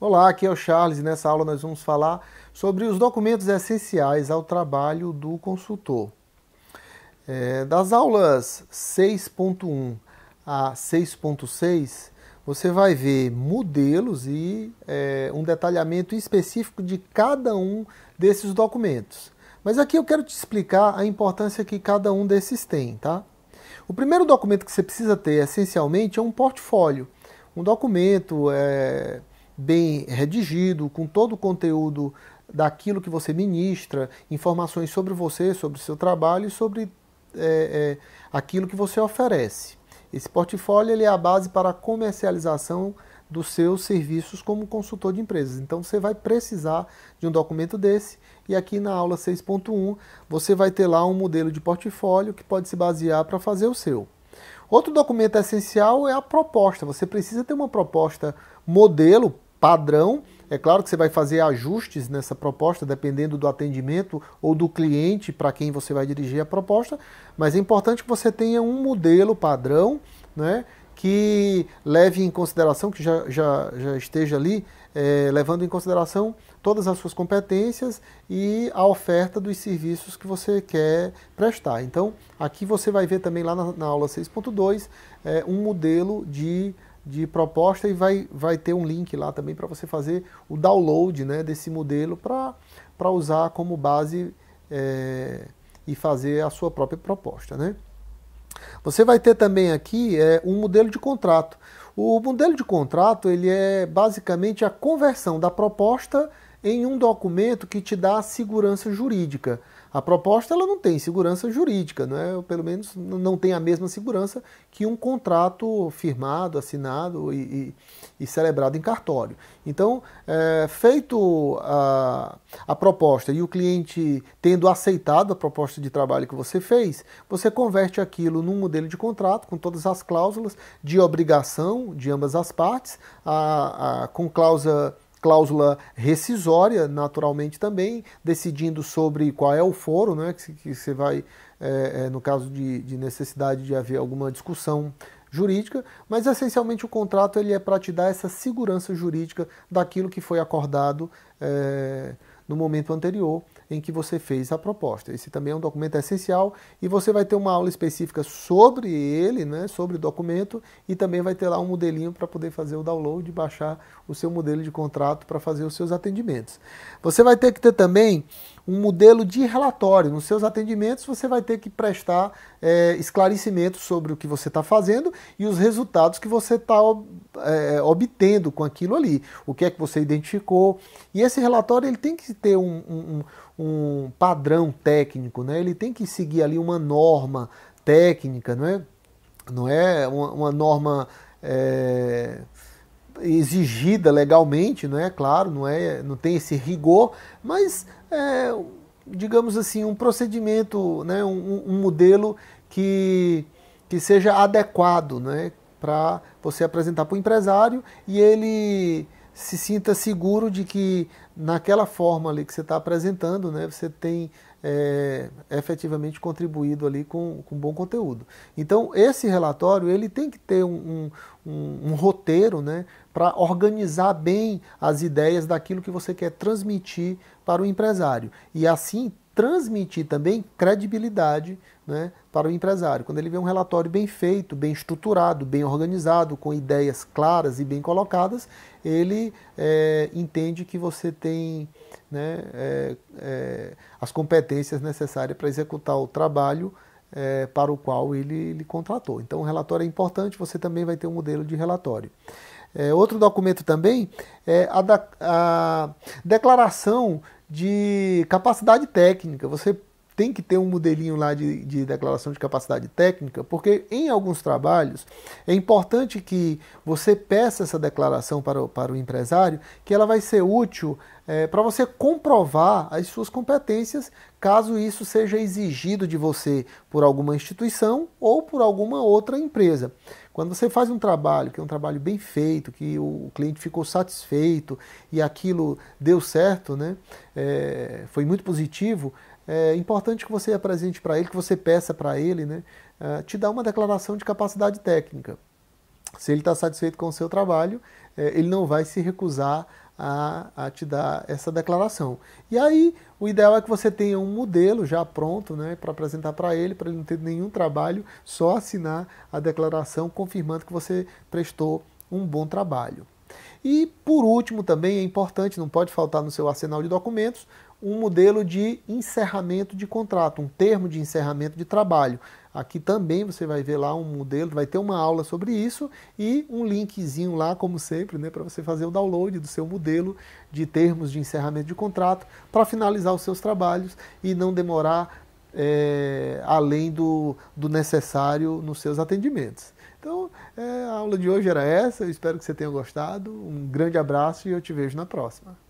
Olá, aqui é o Charles e nessa aula nós vamos falar sobre os documentos essenciais ao trabalho do consultor. É, das aulas 6.1 a 6.6, você vai ver modelos e é, um detalhamento específico de cada um desses documentos. Mas aqui eu quero te explicar a importância que cada um desses tem, tá? O primeiro documento que você precisa ter, essencialmente, é um portfólio. Um documento é, bem redigido, com todo o conteúdo daquilo que você ministra, informações sobre você, sobre o seu trabalho e sobre é, é, aquilo que você oferece. Esse portfólio ele é a base para a comercialização dos seus serviços como consultor de empresas. Então você vai precisar de um documento desse e aqui na aula 6.1 você vai ter lá um modelo de portfólio que pode se basear para fazer o seu. Outro documento essencial é a proposta. Você precisa ter uma proposta modelo padrão. É claro que você vai fazer ajustes nessa proposta, dependendo do atendimento ou do cliente para quem você vai dirigir a proposta, mas é importante que você tenha um modelo padrão, né? que leve em consideração, que já, já, já esteja ali, é, levando em consideração todas as suas competências e a oferta dos serviços que você quer prestar. Então, aqui você vai ver também lá na, na aula 6.2 é, um modelo de de proposta e vai, vai ter um link lá também para você fazer o download né, desse modelo para usar como base é, e fazer a sua própria proposta. Né? Você vai ter também aqui é, um modelo de contrato. O modelo de contrato ele é basicamente a conversão da proposta em um documento que te dá segurança jurídica. A proposta ela não tem segurança jurídica, não é? Ou pelo menos não tem a mesma segurança que um contrato firmado, assinado e, e, e celebrado em cartório. Então, é, feito a, a proposta e o cliente tendo aceitado a proposta de trabalho que você fez, você converte aquilo num modelo de contrato com todas as cláusulas de obrigação de ambas as partes, a, a com cláusula cláusula rescisória, naturalmente também, decidindo sobre qual é o foro, né, que, que você vai, é, é, no caso de, de, necessidade de haver alguma discussão jurídica, mas essencialmente o contrato ele é para te dar essa segurança jurídica daquilo que foi acordado. É, no momento anterior em que você fez a proposta. Esse também é um documento essencial e você vai ter uma aula específica sobre ele, né, sobre o documento, e também vai ter lá um modelinho para poder fazer o download e baixar o seu modelo de contrato para fazer os seus atendimentos. Você vai ter que ter também um modelo de relatório. Nos seus atendimentos, você vai ter que prestar é, esclarecimentos sobre o que você está fazendo e os resultados que você está é, obtendo com aquilo ali. O que é que você identificou. E esse relatório ele tem que ter um, um, um padrão técnico, né? ele tem que seguir ali uma norma técnica, não é, não é uma, uma norma. É exigida legalmente, não é claro, não é, não tem esse rigor, mas é, digamos assim um procedimento, né, um, um modelo que que seja adequado, né, para você apresentar para o empresário e ele se sinta seguro de que naquela forma ali que você está apresentando, né, você tem é, efetivamente contribuído ali com, com bom conteúdo. Então esse relatório ele tem que ter um, um, um roteiro, né, para organizar bem as ideias daquilo que você quer transmitir para o empresário e assim transmitir também credibilidade né, para o empresário. Quando ele vê um relatório bem feito, bem estruturado, bem organizado, com ideias claras e bem colocadas, ele é, entende que você tem né, é, é, as competências necessárias para executar o trabalho é, para o qual ele, ele contratou. Então, o relatório é importante, você também vai ter um modelo de relatório. É, outro documento também é a, da, a declaração de capacidade técnica. Você tem que ter um modelinho lá de, de declaração de capacidade técnica, porque em alguns trabalhos é importante que você peça essa declaração para o, para o empresário, que ela vai ser útil é, para você comprovar as suas competências, caso isso seja exigido de você por alguma instituição ou por alguma outra empresa. Quando você faz um trabalho que é um trabalho bem feito, que o cliente ficou satisfeito e aquilo deu certo, né? É, foi muito positivo, é importante que você apresente para ele, que você peça para ele, né, é, te dar uma declaração de capacidade técnica. Se ele está satisfeito com o seu trabalho, é, ele não vai se recusar a, a, te dar essa declaração. E aí, o ideal é que você tenha um modelo já pronto né, para apresentar para ele, para ele não ter nenhum trabalho, só assinar a declaração confirmando que você prestou um bom trabalho. E por último, também é importante, não pode faltar no seu arsenal de documentos, um modelo de encerramento de contrato, um termo de encerramento de trabalho. Aqui também você vai ver lá um modelo, vai ter uma aula sobre isso e um linkzinho lá, como sempre, né, para você fazer o download do seu modelo de termos de encerramento de contrato para finalizar os seus trabalhos e não demorar é, além do, do necessário nos seus atendimentos. Então, é, a aula de hoje era essa. Eu espero que você tenha gostado. Um grande abraço e eu te vejo na próxima.